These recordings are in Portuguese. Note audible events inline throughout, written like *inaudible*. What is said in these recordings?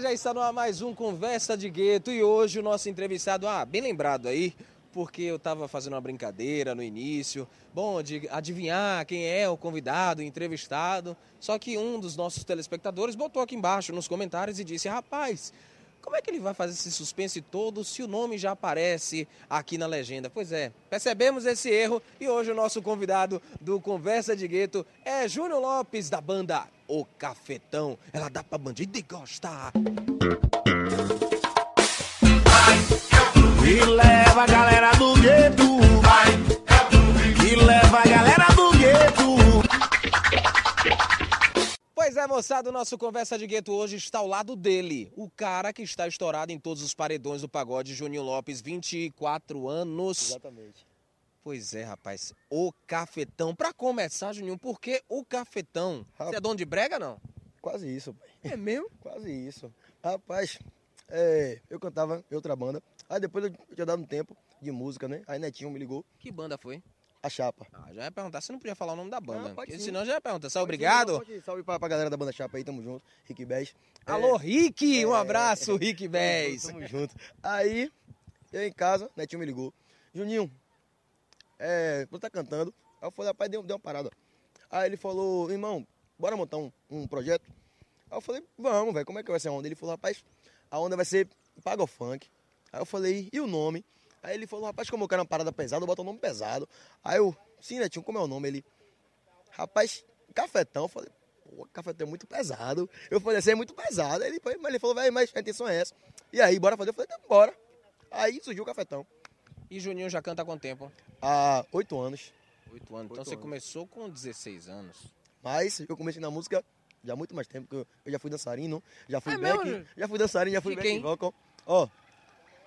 já está no ar mais um Conversa de Gueto e hoje o nosso entrevistado, ah, bem lembrado aí, porque eu estava fazendo uma brincadeira no início, bom, de adivinhar quem é o convidado, o entrevistado, só que um dos nossos telespectadores botou aqui embaixo nos comentários e disse, rapaz, como é que ele vai fazer esse suspense todo se o nome já aparece aqui na legenda? Pois é, percebemos esse erro e hoje o nosso convidado do Conversa de Gueto é Júnior Lopes, da banda O Cafetão. Ela dá pra bandido e gosta. Me leva, galera moçada, o nosso Conversa de Gueto hoje está ao lado dele, o cara que está estourado em todos os paredões do pagode, Juninho Lopes, 24 anos. Exatamente. Pois é, rapaz, o Cafetão. Pra começar, Juninho, por que o Cafetão? Você é dono de brega, não? Quase isso, pai. É mesmo? *laughs* Quase isso. Rapaz, é, eu cantava em outra banda, aí depois eu tinha dado um tempo de música, né? Aí Netinho me ligou. Que banda foi? a chapa. Ah, já ia perguntar, você não podia falar o nome da banda. Ah, porque senão já ia perguntar. Salve, é obrigado. Sim, Salve pra, pra galera da banda chapa aí, tamo junto. Rick Bez. É... Alô, Rick! É... Um abraço, Rick Bez. tamo junto. Aí, eu em casa, Netinho me ligou. Juninho, é, tu tá cantando. Aí eu falei, rapaz, deu, deu uma parada. Aí ele falou, irmão, bora montar um, um projeto? Aí eu falei, vamos, velho, como é que vai ser a onda? Ele falou, rapaz, a onda vai ser Paga o Funk. Aí eu falei, e o nome? Aí ele falou, rapaz, como eu quero é uma parada pesada, boto um nome pesado. Aí eu, sim, Netinho, né, como é o nome? Ele, rapaz, cafetão. Eu falei, pô, cafetão é muito pesado. Eu falei, assim, é muito pesado. Aí ele, mas ele falou, velho, mas a intenção é essa. E aí, bora fazer? Eu falei, então, bora. Aí surgiu o cafetão. E Juninho já canta há quanto tempo? Há oito anos. Oito anos. Então 8 você anos. começou com 16 anos. Mas eu comecei na música já há muito mais tempo, porque eu já fui dançarino, já fui é back, mesmo? já fui dançarino, já fui back vocal. Ó, oh,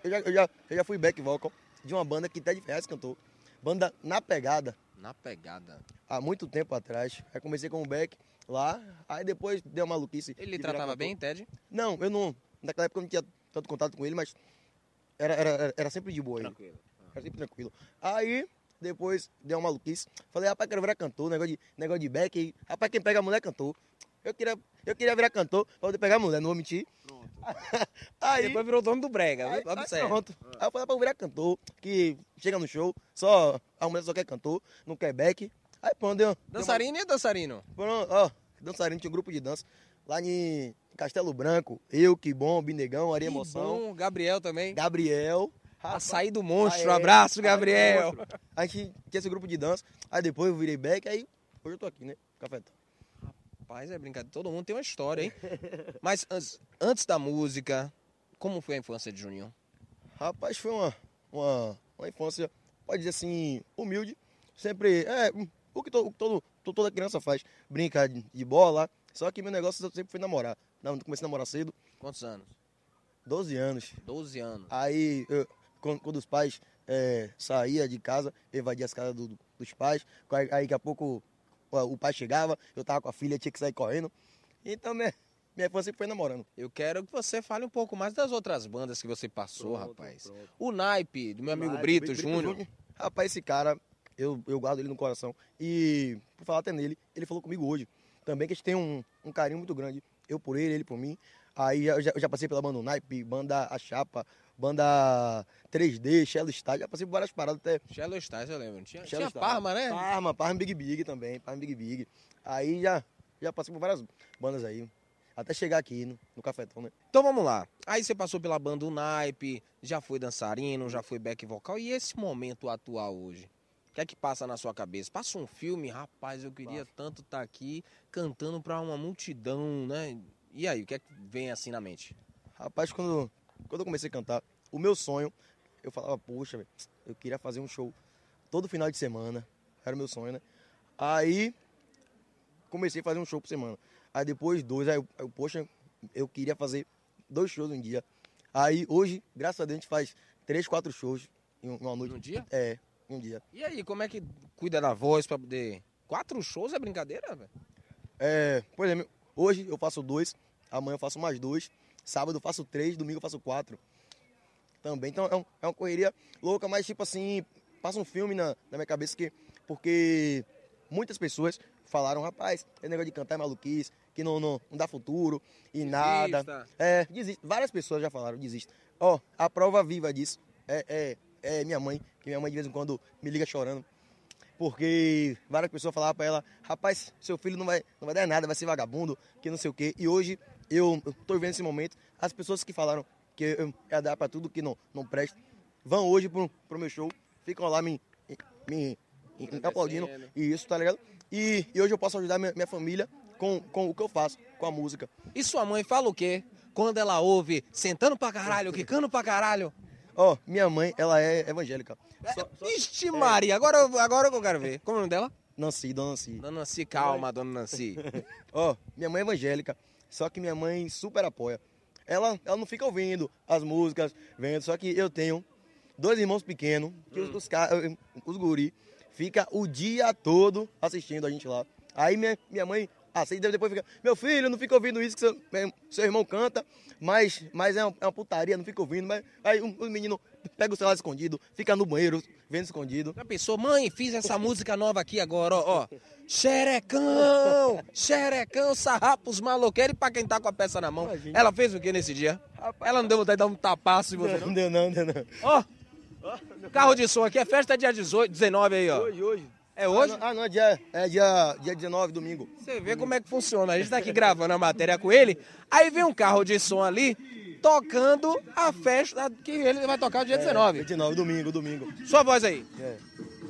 eu já, eu já, eu já fui back vocal de uma banda que Ted Ferraz cantou. Banda Na Pegada. Na Pegada. Há muito tempo atrás. Aí comecei como back lá, aí depois deu uma maluquice. Ele tratava bem, Ted? Não, eu não. Naquela época eu não tinha tanto contato com ele, mas era, era, era sempre de boa. Tranquilo. Ele. Era sempre tranquilo. Aí depois deu uma maluquice. Falei, rapaz, quero virar cantor, negócio de, negócio de back. rapaz, quem pega a mulher é cantou Eu queria, eu queria virar cantor pra poder pegar a mulher, não vou mentir aí, depois virou dono do brega. Aí, aí, pronto. Aí eu pra virar cantor, que chega no show, só a mulher só quer cantor, no Quebec. Aí pronto, deu. Dançarino deu uma... e dançarino? Pronto, ó, dançarino tinha um grupo de dança. Lá em Castelo Branco, eu, que bom, Binegão, Areia Emoção. Gabriel também. Gabriel. Rapaz. Açaí do Monstro, abraço, Gabriel. Aí, a tinha esse grupo de dança, aí depois eu virei back, aí hoje eu tô aqui, né? Cafetão. Rapaz, é brincadeira. Todo mundo tem uma história, hein? Mas antes da música, como foi a infância de Juninho? Rapaz, foi uma, uma, uma infância, pode dizer assim, humilde. Sempre, é, o que, to, o que todo, toda criança faz, brincar de, de, bola. Só que meu negócio eu sempre foi namorar. Não, comecei a namorar cedo. Quantos anos? Doze anos. Doze anos. Aí, eu, quando, quando, os pais é, saía de casa, evadia as casas do, dos pais. Aí, daqui a pouco, o, o pai chegava, eu tava com a filha, tinha que sair correndo. Então, né, minha infância foi namorando. Eu quero que você fale um pouco mais das outras bandas que você passou, pronto, rapaz. Pronto. O naipe, do meu amigo naipe, Brito, Brito Júnior. Rapaz, esse cara, eu, eu guardo ele no coração. E, por falar até nele, ele falou comigo hoje. Também que a gente tem um, um carinho muito grande. Eu por ele, ele por mim. Aí eu já, eu já passei pela banda Naipe, banda A Chapa, banda 3D, Shell Style, já passei por várias paradas até. Shell Style, eu lembro. Tinha, tinha Parma, né? Parma, Parma Big Big também, Parma Big Big. Aí já, já passei por várias bandas aí até chegar aqui no, no Cafetão, né? Então vamos lá. Aí você passou pela banda naipe já foi dançarino, já foi back vocal. E esse momento atual hoje? O que é que passa na sua cabeça? Passa um filme, rapaz, eu queria Nossa. tanto estar tá aqui cantando para uma multidão, né? E aí, o que é que vem assim na mente? Rapaz, quando, quando eu comecei a cantar, o meu sonho, eu falava, poxa, eu queria fazer um show todo final de semana. Era o meu sonho, né? Aí comecei a fazer um show por semana. Aí depois dois. Aí eu, poxa, eu queria fazer dois shows um dia. Aí hoje, graças a Deus, a gente faz três, quatro shows em uma noite. Um dia? É, um dia. E aí, como é que cuida da voz pra poder. Quatro shows é brincadeira, velho? É, por é, exemplo, hoje eu faço dois, amanhã eu faço mais dois, sábado eu faço três, domingo eu faço quatro. Também. Então é, um, é uma correria louca, mas tipo assim, passa um filme na, na minha cabeça que. Porque muitas pessoas falaram, rapaz, é negócio de cantar é maluquice, que não, não, não dá futuro e desista. nada. É, Várias pessoas já falaram, desista. Ó, oh, a prova viva disso é, é, é minha mãe, que minha mãe de vez em quando me liga chorando. Porque várias pessoas falavam para ela, rapaz, seu filho não vai, não vai dar nada, vai ser vagabundo, que não sei o quê. E hoje eu, estou tô vendo esse momento, as pessoas que falaram que eu ia dar para tudo que não, não presta, vão hoje pro, pro meu show, ficam lá me, me, me aplaudindo. E isso, tá ligado? E, e hoje eu posso ajudar minha, minha família com, com o que eu faço, com a música. E sua mãe fala o quê? Quando ela ouve sentando pra caralho, *laughs* quicando pra caralho? Ó, oh, minha mãe, ela é evangélica. É, Ixi, é... Maria, agora, agora eu quero ver. Como é o nome dela? Nancy, dona Nancy. Dona Nancy, calma, dona Nancy. *laughs* Ó, oh, minha mãe é evangélica, só que minha mãe super apoia. Ela, ela não fica ouvindo as músicas, vendo, só que eu tenho dois irmãos pequenos, que hum. os, os, os guri, fica o dia todo assistindo a gente lá. Aí minha, minha mãe assim, depois fica, meu filho, não fica ouvindo isso que seu, seu irmão canta, mas, mas é, uma, é uma putaria, não fica ouvindo, mas aí o um, um menino pega o celular escondido, fica no banheiro vendo escondido. Já pensou, mãe, fiz essa música nova aqui agora, ó, ó. Xerecão, xerecão, sarrapos maloqueiros, e pra quem tá com a peça na mão. Imagina. Ela fez o que nesse dia? Rapaz, Ela não deu vontade de dar um tapaço em você? Não, não deu não, não deu não. Ó, oh, carro de som aqui, é festa dia 18, 19 aí, ó. Hoje, hoje. É hoje? Ah, não, ah, não é, dia, é dia, dia 19, domingo. Você vê como é que funciona. A gente tá aqui gravando a matéria com ele, aí vem um carro de som ali tocando a festa que ele vai tocar no dia é, 19. 29, domingo, domingo. Sua voz aí. É.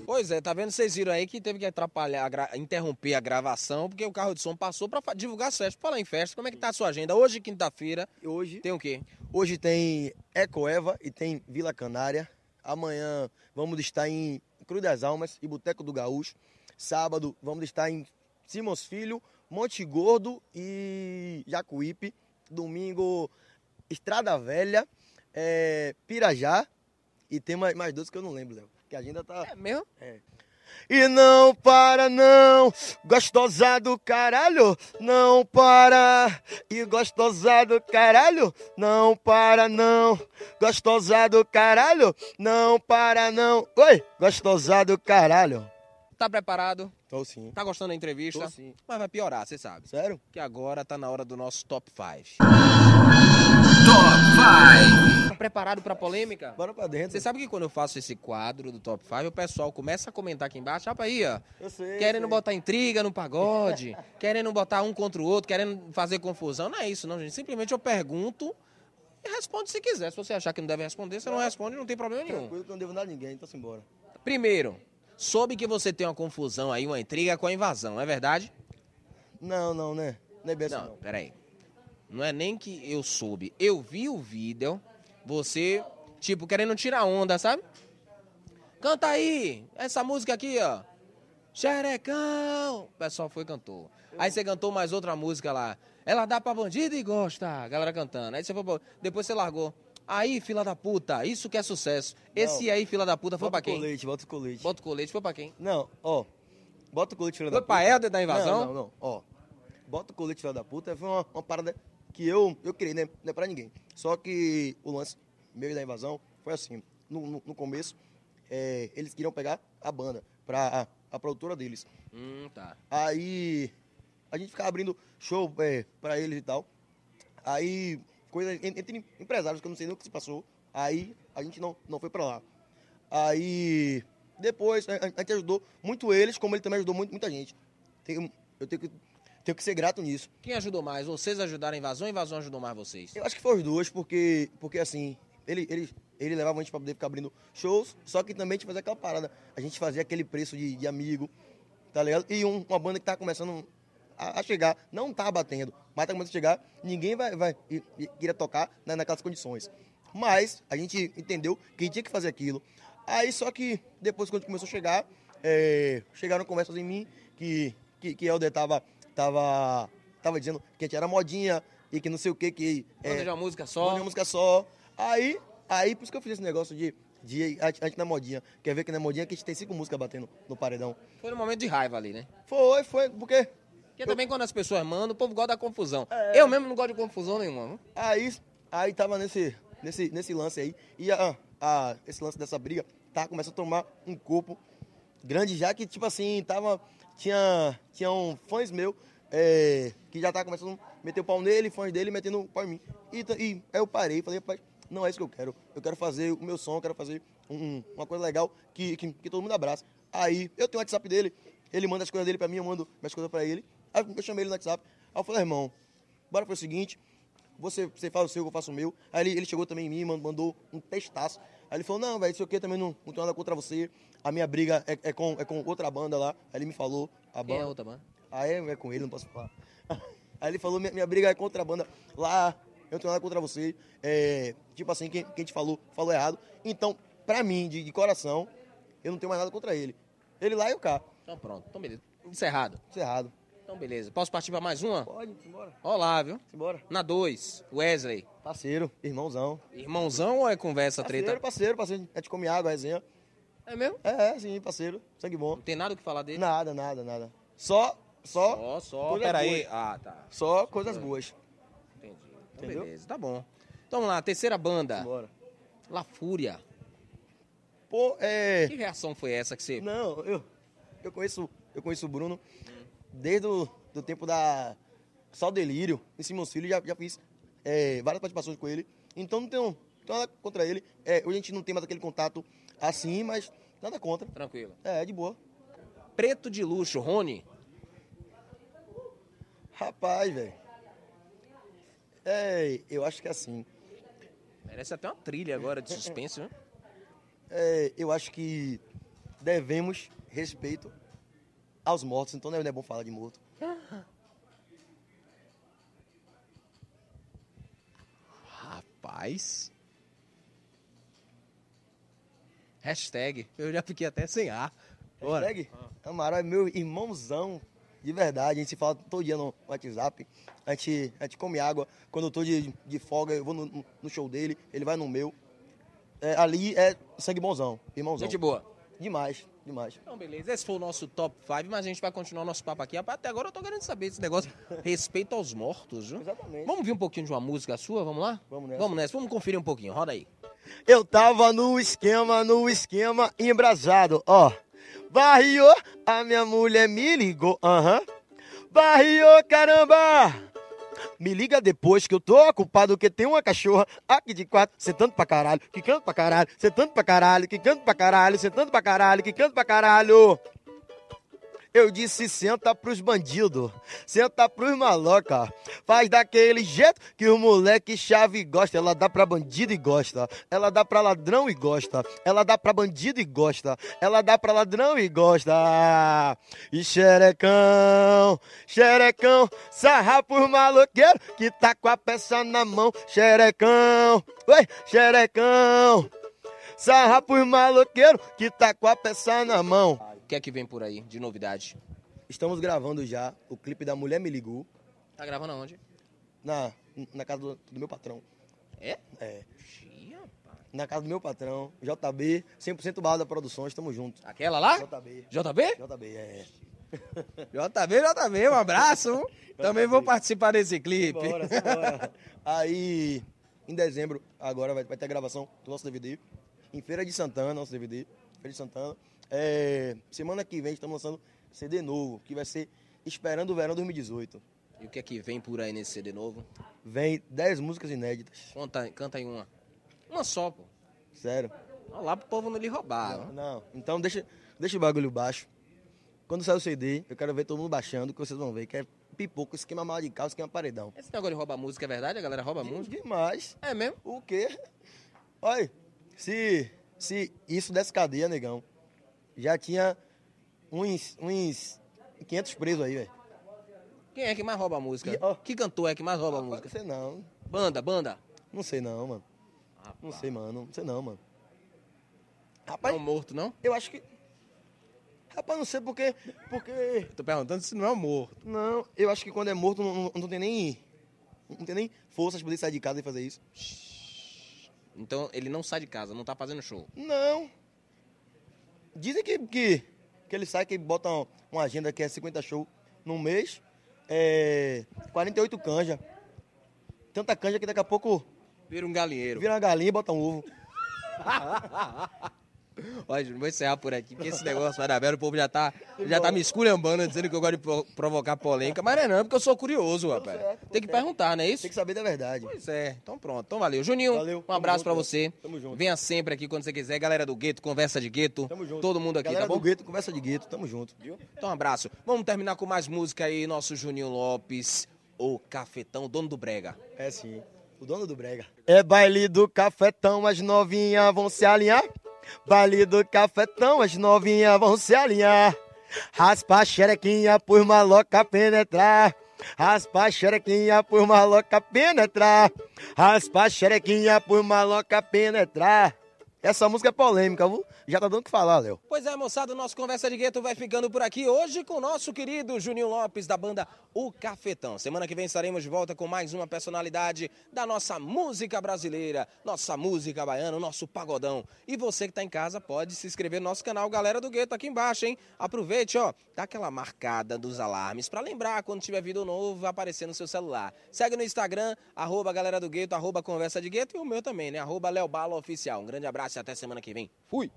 Pois é, tá vendo? Vocês viram aí que teve que atrapalhar, interromper a gravação, porque o carro de som passou para divulgar as festas. Falar em festa, como é que tá a sua agenda? Hoje, quinta-feira. Hoje. Tem o quê? Hoje tem Ecoeva e tem Vila Canária. Amanhã vamos estar em Cruz das Almas e Boteco do Gaúcho. Sábado vamos estar em Simões Filho, Monte Gordo e Jacuípe. Domingo, Estrada Velha, é, Pirajá. E tem mais, mais dois que eu não lembro, Léo. Que a agenda tá. É meu? É. E não para, não, gostosa do caralho, não para. E gostosa do caralho, não para, não. Gostosa do caralho, não para, não. Oi, gostosa do caralho. Tá preparado? Tô sim. Tá gostando da entrevista? Tô sim. Mas vai piorar, você sabe. Sério? Que agora tá na hora do nosso top 5. Top 5! preparado pra polêmica? Bora pra dentro. Você sabe que quando eu faço esse quadro do Top 5, o pessoal começa a comentar aqui embaixo, olha aí, ó. Eu sei. Querendo sei. botar intriga no pagode, *laughs* querendo botar um contra o outro, querendo fazer confusão. Não é isso, não, gente. Simplesmente eu pergunto e responde se quiser. Se você achar que não deve responder, você não responde, não tem problema nenhum. Tranquilo que eu não devo nada a ninguém, então simbora. Primeiro, soube que você tem uma confusão aí, uma intriga com a invasão, é verdade? Não, não, né? Não é bem não. não. peraí. Não é nem que eu soube. Eu vi o vídeo você, tipo, querendo tirar onda, sabe? Canta aí, essa música aqui, ó. Xerecão. O pessoal foi e cantou. Aí você cantou mais outra música lá. Ela dá pra bandido e gosta. A galera cantando. Aí você foi, depois você largou. Aí, fila da puta, isso que é sucesso. Esse aí, fila da puta, foi pra quem? Colete, bota o colete. Bota o colete, foi pra quem? Não, ó. Bota o colete, fila foi da puta. Foi pra Helder da invasão? Não, não, não. Ó. Bota o colete, fila da puta. Foi uma, uma parada que eu, eu criei, né? Não é pra ninguém. Só que o lance meio da invasão foi assim. No, no, no começo, é, eles queriam pegar a banda pra a, a produtora deles. Hum, tá. Aí a gente ficava abrindo show é, pra eles e tal. Aí, coisa entre empresários que eu não sei nem o que se passou. Aí a gente não, não foi pra lá. Aí depois a, a gente ajudou muito eles, como ele também ajudou muito, muita gente. Tem, eu tenho que tenho que ser grato nisso. Quem ajudou mais? Vocês ajudaram a invasão ou a invasão ajudou mais vocês? Eu acho que foram os dois, porque, porque assim, ele, ele, ele levava a gente pra poder ficar abrindo shows, só que também a gente fazia aquela parada. A gente fazia aquele preço de, de amigo, tá ligado? E um, uma banda que tá começando a, a, chegar, não tá batendo, mas tá começando a chegar, ninguém vai, vai ir, ir tocar na, né, naquelas condições. Mas a gente entendeu que tinha que fazer aquilo. Aí só que depois, quando começou a chegar, é, chegaram conversas em mim que, que, que Helder tava tava, tava dizendo que a gente era modinha e que não sei o que, que. é, uma música só. Banda uma música só. Aí, aí, por isso que eu fiz esse negócio de. de a, gente na é modinha. Quer ver que na é modinha que a gente tem cinco músicas batendo no paredão. Foi um momento de raiva ali, né? Foi, foi, porque. Porque eu... também quando as pessoas mandam, o povo gosta da confusão. É... Eu mesmo não gosto de confusão nenhuma. Aí, aí tava nesse, nesse, nesse lance aí. E a, a, esse lance dessa briga tá começando a tomar um corpo grande já que, tipo assim, tava tinha, tinha um fãs meu é, que já tá começando a meter o pau nele, fãs dele metendo o pau em mim. E, e aí eu parei, falei, rapaz, não é isso que eu quero. Eu quero fazer o meu som, eu quero fazer um, uma coisa legal que, que, que, todo mundo abraça. Aí eu tenho o WhatsApp dele, ele manda as coisas dele pra mim, eu mando minhas coisas pra ele. Aí eu chamei ele no WhatsApp. Aí eu falei, irmão, bora fazer o seguinte, você, você faz o seu, eu faço o meu. Aí ele, ele chegou também em mim, mandou um testaço. Aí ele falou, não, velho, isso aqui também não, não tem nada contra você. A minha briga é, é, com, é com outra banda lá. Aí ele me falou, a banda. Quem é outra banda? Ah, é, é com ele, não posso falar. *laughs* Aí ele falou, minha, minha briga é contra outra banda lá, eu não tenho nada contra você. É, tipo assim, quem, quem te falou, falou errado. Então, pra mim, de, de coração, eu não tenho mais nada contra ele. Ele lá e eu cá. Então pronto, então beleza. Encerrado. Encerrado. Então, beleza. Posso partir para mais uma? Pode, simbora. Olá, viu? Simbora. Na 2, Wesley. Parceiro, irmãozão. Irmãozão ou é conversa parceiro, treta? Parceiro, parceiro, parceiro. É de comer água, resenha. É mesmo? É, é, sim, parceiro. Sangue bom. Não tem nada o que falar dele? Nada, nada, nada. Só, só. Só, só. Peraí. Ah, tá. Só, coisas boas. Entendi. Então, Entendeu? beleza, tá bom. Então vamos lá, terceira banda. Embora. La Fúria. Pô, é. Que reação foi essa que você. Não, eu. Eu conheço. Eu conheço o Bruno. Hum desde o do tempo da Sal Delírio, esse meu Filho, já, já fiz é, várias participações com ele. Então não tenho, tenho nada contra ele. É, hoje a gente não tem mais aquele contato assim, mas nada contra. Tranquilo. É, de boa. Preto de luxo, Rony? Rapaz, velho. É, eu acho que é assim. Merece até uma trilha agora de suspense, né? É, eu acho que devemos respeito aos mortos, então é, não é bom falar de morto. Rapaz. Hashtag. Eu já fiquei até sem ar. Bora. Hashtag? Amaral é meu irmãozão. De verdade, a gente se fala todo dia no WhatsApp. A gente, a gente come água. Quando eu tô de, de folga, eu vou no, no show dele, ele vai no meu. É, ali é sangue bonzão, irmãozão. Gente boa. Demais demais. Então, beleza. Esse foi o nosso top 5, mas a gente vai continuar o nosso papo aqui. Até agora eu tô querendo saber esse negócio *laughs* respeito aos mortos, viu? Exatamente. Vamos ver um pouquinho de uma música sua? Vamos lá? Vamos nessa. Vamos nessa. Vamos conferir um pouquinho. Roda aí. Eu tava no esquema, no esquema embrasado, ó. Barriou, a minha mulher me ligou, aham. Uhum. Barriou, caramba! Me liga depois que eu tô ocupado que tem uma cachorra aqui de quatro sentando pra caralho, que canta pra caralho, sentando pra caralho, que canta pra caralho, sentando pra caralho, que canta pra caralho. Eu disse: senta pros bandidos, senta pros maloca. Faz daquele jeito que o moleque chave gosta. Ela dá pra bandido e gosta. Ela dá pra ladrão e gosta. Ela dá pra bandido e gosta. Ela dá pra ladrão e gosta. E xerecão, xerecão, sarra pros maloqueiro que tá com a peça na mão. Xerecão, oi, xerecão. Sarra pros maloqueiro que tá com a peça na mão que é que vem por aí de novidade? Estamos gravando já o clipe da Mulher Me Ligou. Tá gravando aonde? Na, na casa do, do meu patrão. É? É. na casa do meu patrão, JB, 100% barra da produção, estamos juntos. Aquela lá? JB. JB? JB, é. *laughs* JB, JB, um abraço. *laughs* Também vou participar desse clipe. Simbora, simbora. Aí, em dezembro, agora vai, vai ter a gravação do nosso DVD. Em Feira de Santana, nosso DVD. Feira de Santana. É, semana que vem estamos lançando CD novo, que vai ser Esperando o Verão 2018. E o que é que vem por aí nesse CD novo? Vem 10 músicas inéditas. Conta, canta aí uma. Uma só, pô. Sério? Olha lá pro povo não lhe roubar. Não, não. Então deixa, deixa o bagulho baixo. Quando sair o CD, eu quero ver todo mundo baixando, que vocês vão ver, que é pipoco, esquema radical, esquema paredão. Esse negócio de roubar música é verdade? A galera rouba música? Demais. É mesmo? O quê? Olha, se, se isso desse cadeia, negão, já tinha uns, uns 500 presos aí, velho. Quem é que mais rouba a música? E, que cantor é que mais rouba ah, a música? Não sei não. Banda, banda? Não sei não, mano. Rapaz. Não sei, mano. Não sei não, mano. Tá rapaz. Não é morto, não? Eu acho que. Rapaz, não sei porque. Porque. Tô perguntando se não é morto. Não, eu acho que quando é morto não, não, não tem nem. Não tem nem forças pra poder sair de casa e fazer isso. Então ele não sai de casa, não tá fazendo show? Não. Dizem que, que, que eles saem, que botam uma agenda que é 50 shows num mês, é, 48 canja. Tanta canja que daqui a pouco. Vira um galinheiro. Vira uma galinha e bota um ovo. *laughs* Olha, Júnior, vou encerrar por aqui, porque esse negócio vai dar velho, o povo já tá, já tá me esculhambando, dizendo que eu gosto de provocar polêmica, mas não é não, porque eu sou curioso, rapaz. É, Tem que é. perguntar, não é isso? Tem que saber da verdade. Pois é, então pronto, então valeu. Juninho, valeu, um abraço para você. Tamo junto. Venha sempre aqui quando você quiser, galera do Gueto, conversa de Gueto, tamo junto. todo mundo aqui, tá galera tá bom? do Gueto, conversa de Gueto, tamo junto. Viu? Então um abraço. Vamos terminar com mais música aí, nosso Juninho Lopes, o Cafetão, dono do brega. É sim, o dono do brega. É baile do cafetão, as novinhas vão se alinhar. Vale do cafetão, as novinhas vão se alinhar. Raspa a xerequinha por maloca penetrar. Raspa a xerequinha por maloca penetrar. Raspa a xerequinha por maloca penetrar. Essa música é polêmica, viu? Já tá dando o que falar, Léo. Pois é, moçada, o nosso Conversa de Gueto vai ficando por aqui hoje com o nosso querido Juninho Lopes, da banda O Cafetão. Semana que vem estaremos de volta com mais uma personalidade da nossa música brasileira, nossa música baiana, nosso pagodão. E você que tá em casa pode se inscrever no nosso canal Galera do Gueto aqui embaixo, hein? Aproveite, ó, dá aquela marcada dos alarmes para lembrar quando tiver vídeo novo aparecer no seu celular. Segue no Instagram, arroba Galera do Gueto, arroba Conversa de Gueto e o meu também, né? Arroba Léo Bala Oficial. Um grande abraço até semana que vem. Fui!